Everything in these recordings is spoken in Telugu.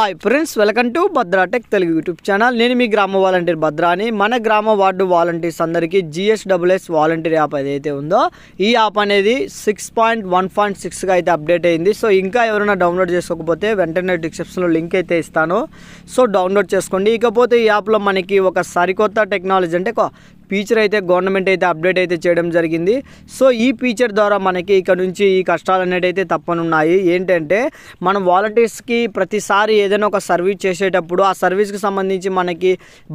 hi friends welcome to tech Telugu YouTube channel నేను మీ గ్రామ వాలంటీర్ భద్రా అని మన గ్రామ వార్డు వాలంటీర్స్ అందరికీ జిఎస్డబ్ల్యూఎస్ వాలంటీర్ యాప్ ఏదైతే ఉందో ఈ యాప్ అనేది సిక్స్ పాయింట్ వన్ పాయింట్ సిక్స్గా అయితే అప్డేట్ అయింది సో ఇంకా ఎవరైనా డౌన్లోడ్ చేసుకోకపోతే వెంటనే డిస్క్రిప్షన్లో లింక్ అయితే ఇస్తాను సో డౌన్లోడ్ చేసుకోండి ఇకపోతే ఈ యాప్లో మనకి ఒక సరికొత్త టెక్నాలజీ అంటే ఫీచర్ అయితే గవర్నమెంట్ అయితే అప్డేట్ అయితే చేయడం జరిగింది సో ఈ ఫీచర్ ద్వారా మనకి ఇక్కడ నుంచి ఈ కష్టాలు అనేటైతే అయితే తప్పనున్నాయి ఏంటంటే మనం వాలంటీర్స్కి ప్రతిసారి ఏదైనా ఒక సర్వీస్ చేసేటప్పుడు ఆ సర్వీస్కి సంబంధించి మనకి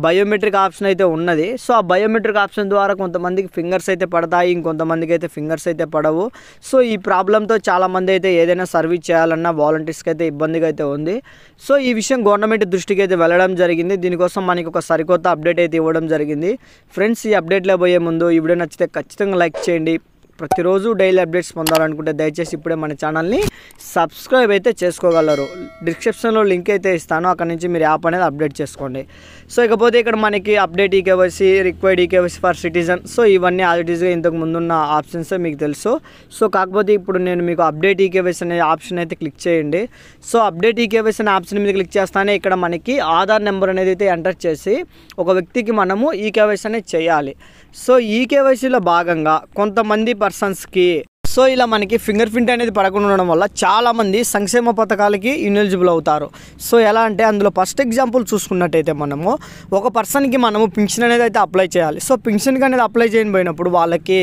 బయోమెట్రిక్ ఆప్షన్ అయితే ఉన్నది సో ఆ బయోమెట్రిక్ ఆప్షన్ ద్వారా కొంతమందికి ఫింగర్స్ అయితే పడతాయి ఇంకొంతమందికి అయితే ఫింగర్స్ అయితే పడవు సో ఈ ప్రాబ్లంతో చాలామంది అయితే ఏదైనా సర్వీస్ చేయాలన్నా వాలంటీర్స్కి అయితే ఇబ్బందిగా అయితే ఉంది సో ఈ విషయం గవర్నమెంట్ దృష్టికి అయితే వెళ్ళడం జరిగింది దీనికోసం మనకి ఒక సరికొత్త అప్డేట్ అయితే ఇవ్వడం జరిగింది ఫ్రెండ్స్ ఫ్రెండ్స్ ఈ అప్డేట్లో పోయే ముందు ఈ వీడియో నచ్చితే ఖచ్చితంగా లైక్ చేయండి ప్రతిరోజు డైలీ అప్డేట్స్ పొందాలనుకుంటే దయచేసి ఇప్పుడే మన ఛానల్ని సబ్స్క్రైబ్ అయితే చేసుకోగలరు డిస్క్రిప్షన్లో లింక్ అయితే ఇస్తాను అక్కడ నుంచి మీరు యాప్ అనేది అప్డేట్ చేసుకోండి సో ఇకపోతే ఇక్కడ మనకి update eKYC required eKYC for citizen so ఇవన్నీ ఆల్రెడీస్గా ఇంతకు ముందున్న ఆప్షన్స్ మీకు తెలుసు సో కాకపోతే ఇప్పుడు నేను మీకు అప్డేట్ ఈకేవైసీ అనే ఆప్షన్ అయితే క్లిక్ చేయండి సో అప్డేట్ ఈకేవైసీ అనే ఆప్షన్ మీద క్లిక్ చేస్తానే ఇక్కడ మనకి ఆధార్ నెంబర్ అనేది అయితే ఎంటర్ చేసి ఒక వ్యక్తికి మనము ఈకేవైసీ అనేది చేయాలి సో ఈకేవైసీలో భాగంగా కొంతమంది पर्सनस के సో ఇలా మనకి ఫింగర్ ప్రింట్ అనేది పడకుండా ఉండడం వల్ల చాలామంది సంక్షేమ పథకాలకి ఇన్ఎలిజిబుల్ అవుతారు సో ఎలా అంటే అందులో ఫస్ట్ ఎగ్జాంపుల్ చూసుకున్నట్టయితే మనము ఒక పర్సన్కి మనము పింఛన్ అనేది అయితే అప్లై చేయాలి సో పింఛన్కి అనేది అప్లై చేయని పోయినప్పుడు వాళ్ళకి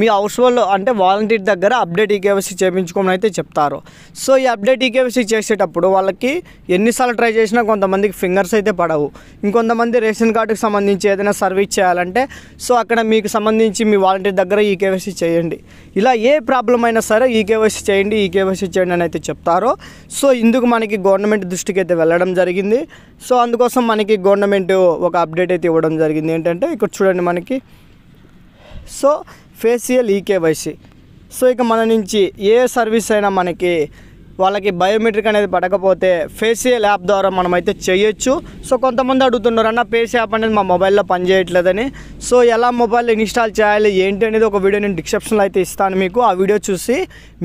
మీ హౌస్ అంటే వాలంటీర్ దగ్గర అప్డేట్ ఈకేవసీ e చేయించుకోమని అయితే చెప్తారు సో ఈ అప్డేట్ ఈకేవసీ e చేసేటప్పుడు వాళ్ళకి ఎన్నిసార్లు ట్రై చేసినా కొంతమందికి ఫింగర్స్ అయితే పడవు ఇంకొంతమంది రేషన్ కార్డుకి సంబంధించి ఏదైనా సర్వీస్ చేయాలంటే సో అక్కడ మీకు సంబంధించి మీ వాలంటీర్ దగ్గర ఈకేవసీ e చేయండి ఇలా ఏ ప్రాబ్లం అయినా సరే ఈ కేవైసీ చేయండి ఈ కేవైసీ చేయండి అని అయితే చెప్తారో సో ఇందుకు మనకి గవర్నమెంట్ దృష్టికి అయితే వెళ్ళడం జరిగింది సో అందుకోసం మనకి గవర్నమెంట్ ఒక అప్డేట్ అయితే ఇవ్వడం జరిగింది ఏంటంటే ఇక్కడ చూడండి మనకి so facial eKYC e so ఇక మన నుంచి ఏ సర్వీస్ అయినా మనకి వాళ్ళకి బయోమెట్రిక్ అనేది పడకపోతే ఫేషియల్ యాప్ ద్వారా మనమైతే చేయొచ్చు సో కొంతమంది అడుగుతున్నారు అన్న ఫేస్ యాప్ అనేది మా మొబైల్లో పనిచేయట్లేదని సో ఎలా మొబైల్ ఇన్స్టాల్ చేయాలి ఏంటి అనేది ఒక వీడియో నేను డిస్క్రిప్షన్లో అయితే ఇస్తాను మీకు ఆ వీడియో చూసి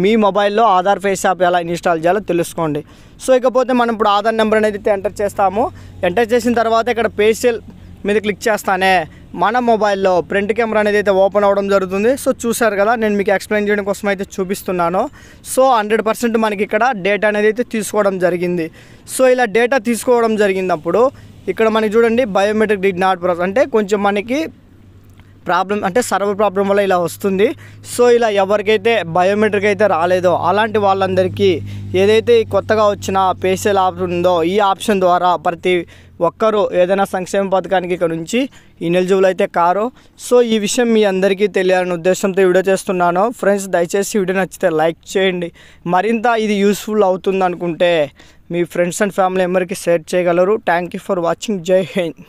మీ మొబైల్లో ఆధార్ ఫేస్ యాప్ ఎలా ఇన్స్టాల్ చేయాలో తెలుసుకోండి సో ఇకపోతే మనం ఇప్పుడు ఆధార్ నెంబర్ అనేది ఎంటర్ చేస్తాము ఎంటర్ చేసిన తర్వాత ఇక్కడ పేషియల్ మీద క్లిక్ చేస్తానే మన మొబైల్లో ఫ్రంట్ కెమెరా అనేది అయితే ఓపెన్ అవ్వడం జరుగుతుంది సో చూసారు కదా నేను మీకు ఎక్స్ప్లెయిన్ చేయడం కోసం అయితే చూపిస్తున్నాను సో హండ్రెడ్ పర్సెంట్ మనకి ఇక్కడ డేటా అనేది అయితే తీసుకోవడం జరిగింది సో ఇలా డేటా తీసుకోవడం జరిగినప్పుడు ఇక్కడ మనకి చూడండి బయోమెట్రిక్ డిడ్ నాట్ ప్రాసెస్ అంటే కొంచెం మనకి ప్రాబ్లం అంటే సర్వర్ ప్రాబ్లం వల్ల ఇలా వస్తుంది సో ఇలా ఎవరికైతే బయోమెట్రిక్ అయితే రాలేదో అలాంటి వాళ్ళందరికీ ఏదైతే కొత్తగా వచ్చిన పేసెల్ ఆప్షన్ ఉందో ఈ ఆప్షన్ ద్వారా ప్రతి ఒక్కరూ ఏదైనా సంక్షేమ పథకానికి ఇక్కడ నుంచి ఇనెలిజిబుల్ అయితే కారు సో ఈ విషయం మీ అందరికీ తెలియాలని ఉద్దేశంతో వీడియో చేస్తున్నాను ఫ్రెండ్స్ దయచేసి వీడియో నచ్చితే లైక్ చేయండి మరింత ఇది యూస్ఫుల్ అవుతుంది అనుకుంటే మీ ఫ్రెండ్స్ అండ్ ఫ్యామిలీ మెంబర్కి షేర్ చేయగలరు థ్యాంక్ యూ ఫర్ వాచింగ్ జై హింద్